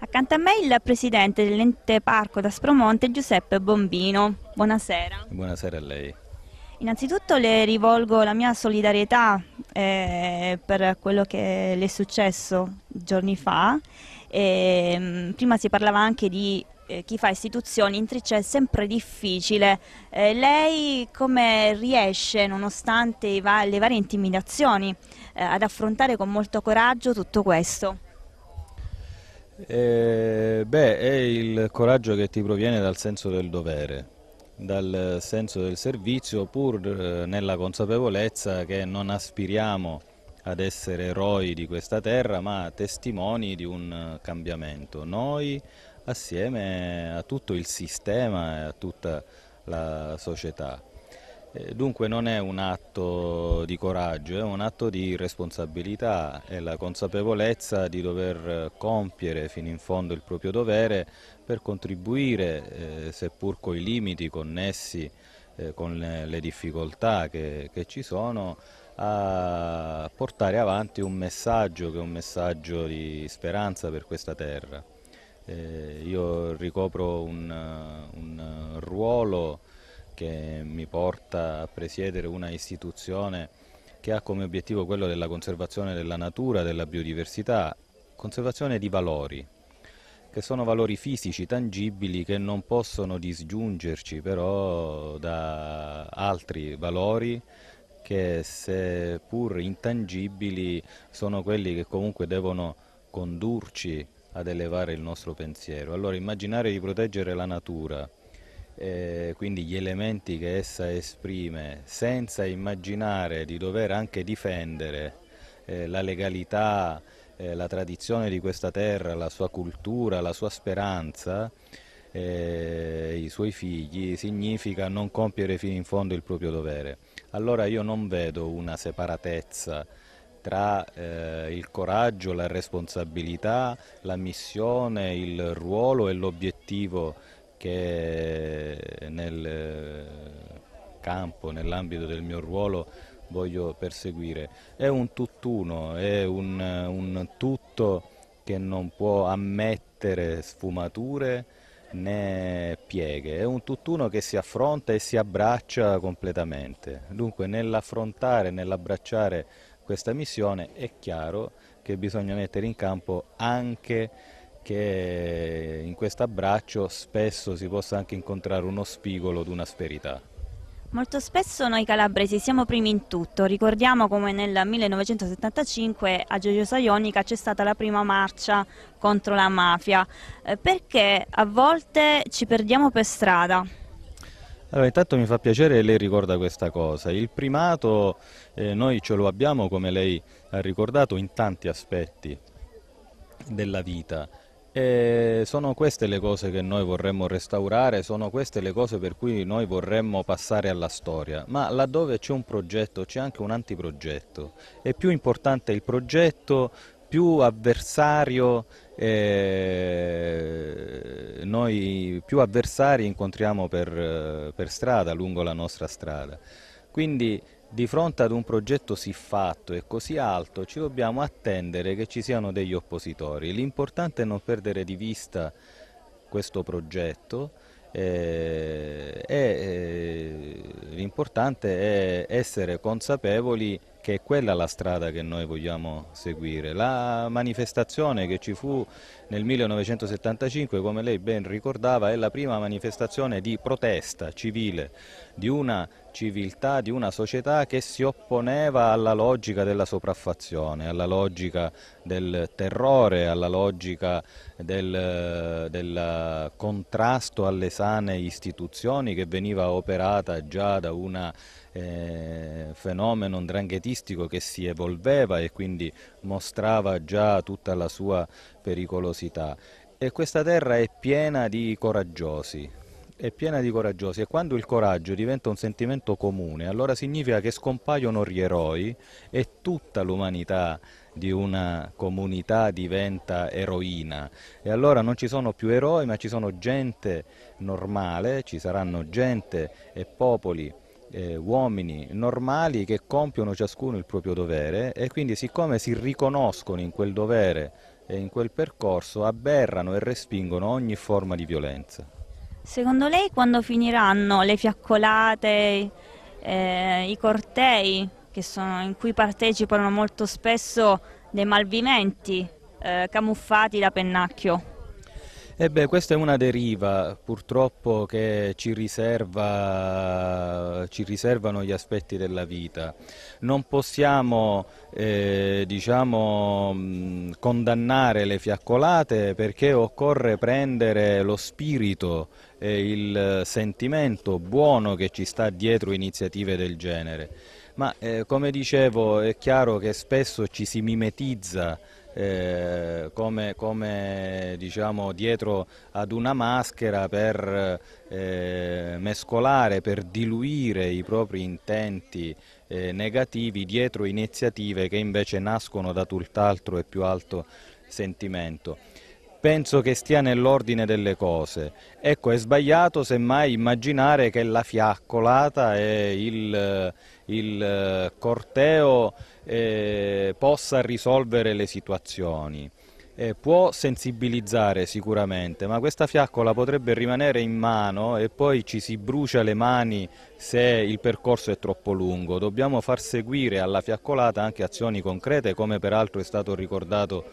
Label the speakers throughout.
Speaker 1: Accanto a me il presidente dell'ente parco d'Aspromonte Giuseppe Bombino. Buonasera. Buonasera a lei. Innanzitutto le rivolgo la mia solidarietà eh, per quello che le è successo giorni fa. E, ehm, prima si parlava anche di eh, chi fa istituzioni in trice è sempre difficile. Eh, lei come riesce, nonostante va le varie intimidazioni, eh, ad affrontare con molto coraggio tutto questo?
Speaker 2: Eh, beh, è il coraggio che ti proviene dal senso del dovere, dal senso del servizio, pur eh, nella consapevolezza che non aspiriamo ad essere eroi di questa terra, ma testimoni di un eh, cambiamento. Noi, assieme a tutto il sistema e a tutta la società. Eh, dunque non è un atto di coraggio, è un atto di responsabilità e la consapevolezza di dover eh, compiere fino in fondo il proprio dovere per contribuire, eh, seppur coi limiti connessi eh, con le, le difficoltà che, che, ci sono, a portare avanti un messaggio che è un messaggio di speranza per questa terra. Eh, io ricopro un, un ruolo che mi porta a presiedere una istituzione che ha come obiettivo quello della conservazione della natura, della biodiversità, conservazione di valori, che sono valori fisici, tangibili, che non possono disgiungerci però da altri valori che seppur intangibili sono quelli che comunque devono condurci ad elevare il nostro pensiero. Allora immaginare di proteggere la natura, eh, quindi gli elementi che essa esprime, senza immaginare di dover anche difendere eh, la legalità, eh, la tradizione di questa terra, la sua cultura, la sua speranza, eh, i suoi figli, significa non compiere fino in fondo il proprio dovere. Allora io non vedo una separatezza tra eh, il coraggio, la responsabilità, la missione, il ruolo e l'obiettivo che nel eh, campo, nell'ambito del mio ruolo voglio perseguire. È un tutt'uno, è un, un tutto che non può ammettere sfumature né pieghe, è un tutt'uno che si affronta e si abbraccia completamente. Dunque nell'affrontare, nell'abbracciare questa missione è chiaro che bisogna mettere in campo anche che in questo abbraccio spesso si possa anche incontrare uno spigolo d'una asperità.
Speaker 1: Molto spesso noi calabresi siamo primi in tutto, ricordiamo come nel 1975 a Giorgio Saionica c'è stata la prima marcia contro la mafia, eh, perché a volte ci perdiamo per strada?
Speaker 2: Allora, intanto mi fa piacere che lei ricorda questa cosa. Il primato eh, noi ce lo abbiamo, come lei ha ricordato, in tanti aspetti della vita. E eh, sono queste le cose che noi vorremmo restaurare, sono queste le cose per cui noi vorremmo passare alla storia, ma laddove c'è un progetto c'è anche un antiprogetto. È più importante il progetto, più avversario eh, noi più avversari incontriamo per, per strada, lungo la nostra strada. Quindi di fronte ad un progetto siffatto e così alto ci dobbiamo attendere che ci siano degli oppositori. L'importante è non perdere di vista questo progetto eh, eh, l'importante è essere consapevoli che è quella la strada che noi vogliamo seguire. La manifestazione che ci fu nel 1975, come lei ben ricordava, è la prima manifestazione di protesta civile di una civiltà di una società che si opponeva alla logica della sopraffazione, alla logica del terrore, alla logica del, del contrasto alle sane istituzioni che veniva operata già da un eh, fenomeno dranghetistico che si evolveva e quindi mostrava già tutta la sua pericolosità. E questa terra è piena di coraggiosi, è piena di coraggiosi e quando il coraggio diventa un sentimento comune, allora significa che scompaiono gli eroi e tutta l'umanità di una comunità diventa eroina e allora non ci sono più eroi ma ci sono gente normale, ci saranno gente e popoli eh, uomini normali che compiono ciascuno il proprio dovere e quindi siccome si riconoscono in quel dovere e in quel percorso aberrano e respingono ogni forma di violenza.
Speaker 1: Secondo lei quando finiranno le fiaccolate, eh, i cortei sono, in cui partecipano molto spesso dei malviventi eh, camuffati da pennacchio?
Speaker 2: Eh questa è una deriva purtroppo che ci, riserva, ci riservano gli aspetti della vita. Non possiamo eh, diciamo, condannare le fiaccolate perché occorre prendere lo spirito e il sentimento buono che ci sta dietro iniziative del genere. Ma eh, come dicevo è chiaro che spesso ci si mimetizza eh, come, come diciamo, dietro ad una maschera per eh, mescolare, per diluire i propri intenti eh, negativi dietro iniziative che invece nascono da tutt'altro e più alto sentimento penso che stia nell'ordine delle cose. Ecco, è sbagliato semmai immaginare che la fiaccolata e il, il eh, corteo eh, possa risolvere le situazioni. Eh, può sensibilizzare sicuramente, ma questa fiaccola potrebbe rimanere in mano e poi ci si brucia le mani se il percorso è troppo lungo. Dobbiamo far seguire alla fiaccolata anche azioni concrete, come peraltro è stato ricordato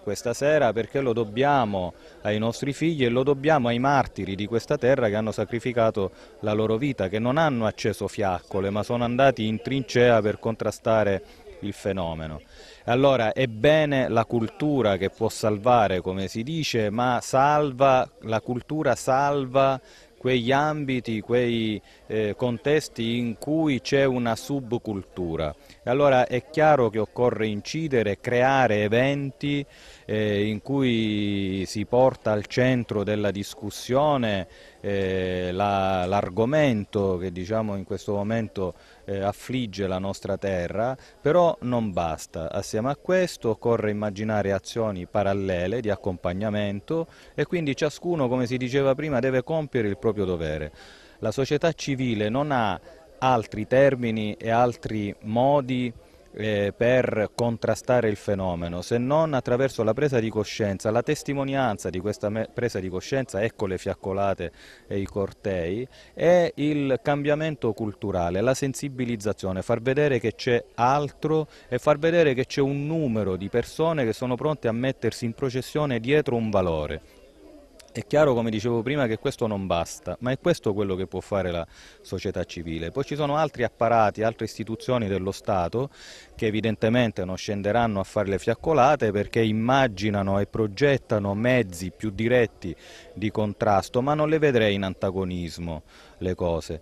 Speaker 2: questa sera perché lo dobbiamo ai nostri figli e lo dobbiamo ai martiri di questa terra che hanno sacrificato la loro vita, che non hanno acceso fiaccole ma sono andati in trincea per contrastare il fenomeno. Allora è bene la cultura che può salvare, come si dice, ma salva, la cultura salva quegli ambiti, quei eh, contesti in cui c'è una subcultura. E Allora è chiaro che occorre incidere, creare eventi eh, in cui si porta al centro della discussione eh, l'argomento che diciamo in questo momento eh, affligge la nostra terra, però non basta. Assieme a questo occorre immaginare azioni parallele di accompagnamento e quindi ciascuno, come si diceva prima, deve compiere il proprio dovere. La società civile non ha altri termini e altri modi eh, per contrastare il fenomeno, se non attraverso la presa di coscienza, la testimonianza di questa presa di coscienza, ecco le fiaccolate e i cortei, è il cambiamento culturale, la sensibilizzazione, far vedere che c'è altro e far vedere che c'è un numero di persone che sono pronte a mettersi in processione dietro un valore, è chiaro, come dicevo prima, che questo non basta, ma è questo quello che può fare la società civile. Poi ci sono altri apparati, altre istituzioni dello Stato che evidentemente non scenderanno a fare le fiaccolate perché immaginano e progettano mezzi più diretti di contrasto, ma non le vedrei in antagonismo le cose.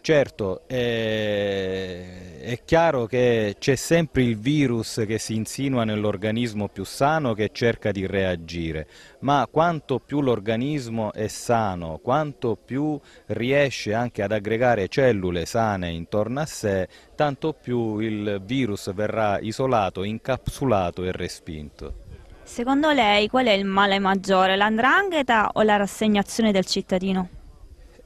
Speaker 2: Certo, eh, è chiaro che c'è sempre il virus che si insinua nell'organismo più sano che cerca di reagire, ma quanto più l'organismo è sano, quanto più riesce anche ad aggregare cellule sane intorno a sé, tanto più il virus verrà isolato, incapsulato e respinto.
Speaker 1: Secondo lei qual è il male maggiore, l'andrangheta o la rassegnazione del cittadino?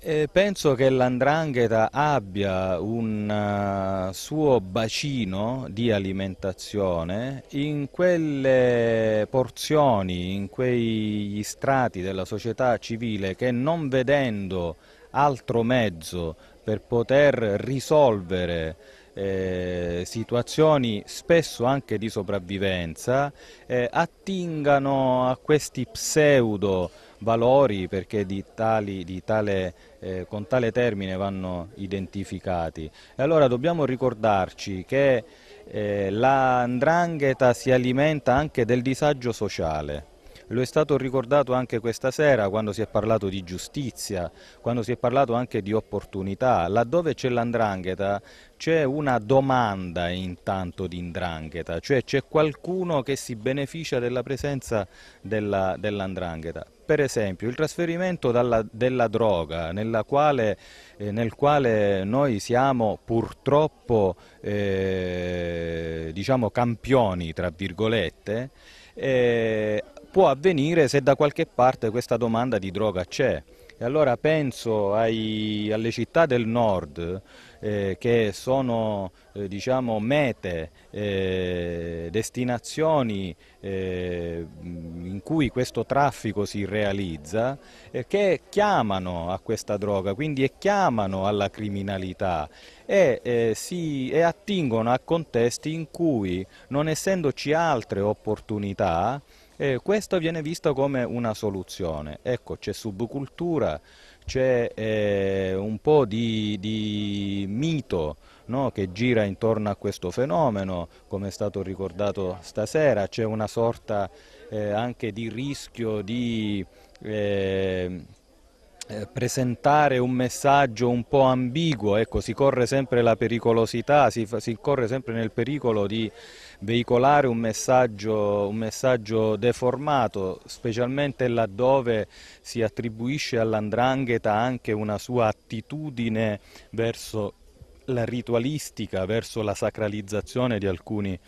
Speaker 2: Eh, penso che l'andrangheta abbia un uh, suo bacino di alimentazione in quelle porzioni, in quegli strati della società civile che non vedendo altro mezzo per poter risolvere eh, situazioni spesso anche di sopravvivenza eh, attingano a questi pseudo valori perché di tali, di tale, eh, con tale termine vanno identificati. E allora dobbiamo ricordarci che eh, la ndrangheta si alimenta anche del disagio sociale lo è stato ricordato anche questa sera quando si è parlato di giustizia, quando si è parlato anche di opportunità. Laddove c'è l'andrangheta c'è una domanda intanto di indrangheta, cioè c'è qualcuno che si beneficia della presenza dell'andrangheta. Dell per esempio il trasferimento dalla, della droga quale, eh, nel quale noi siamo purtroppo eh, diciamo campioni tra virgolette eh, può avvenire se da qualche parte questa domanda di droga c'è. E allora penso ai, alle città del nord eh, che sono eh, diciamo, mete, eh, destinazioni eh, in cui questo traffico si realizza eh, che chiamano a questa droga, quindi chiamano alla criminalità e, eh, si, e attingono a contesti in cui non essendoci altre opportunità eh, questo viene visto come una soluzione. Ecco, c'è subcultura, c'è eh, un po' di, di mito no, che gira intorno a questo fenomeno, come è stato ricordato stasera, c'è una sorta eh, anche di rischio di eh, eh presentare un messaggio un po' ambiguo, ecco, si corre sempre la pericolosità, si, fa, si corre sempre nel pericolo di veicolare un messaggio, un messaggio deformato, specialmente laddove si attribuisce all'andrangheta anche una sua attitudine verso la ritualistica, verso la sacralizzazione di alcuni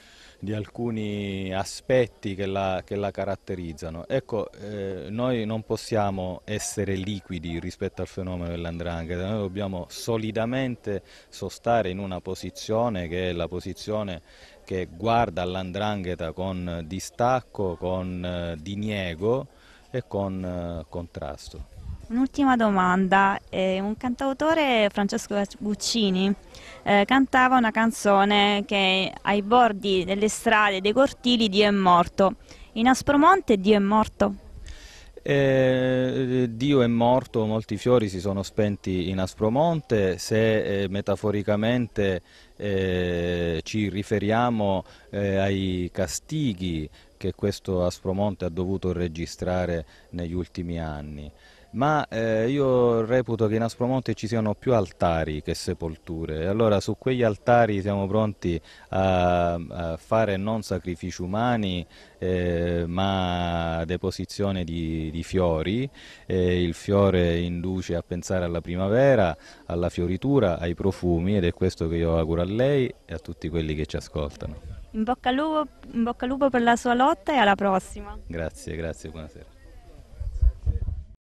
Speaker 2: di alcuni aspetti che la, che la caratterizzano. Ecco, eh, noi non possiamo essere liquidi rispetto al fenomeno dell'andrangheta, noi dobbiamo solidamente sostare in una posizione che è la posizione che guarda all'andrangheta con distacco, con eh, diniego e con eh, contrasto.
Speaker 1: Un'ultima domanda, eh, un cantautore Francesco Guccini eh, cantava una canzone che ai bordi delle strade, dei cortili, Dio è morto. In Aspromonte Dio è morto?
Speaker 2: Eh, Dio è morto, molti fiori si sono spenti in Aspromonte, se eh, metaforicamente eh, ci riferiamo eh, ai castighi che questo Aspromonte ha dovuto registrare negli ultimi anni ma eh, io reputo che in Aspromonte ci siano più altari che sepolture, allora su quegli altari siamo pronti a, a fare non sacrifici umani, eh, ma deposizione di, di fiori, eh, il fiore induce a pensare alla primavera, alla fioritura, ai profumi ed è questo che io auguro a lei e a tutti quelli che ci ascoltano.
Speaker 1: In bocca al lupo, in bocca al lupo per la sua lotta e alla prossima.
Speaker 2: Grazie, grazie, buonasera.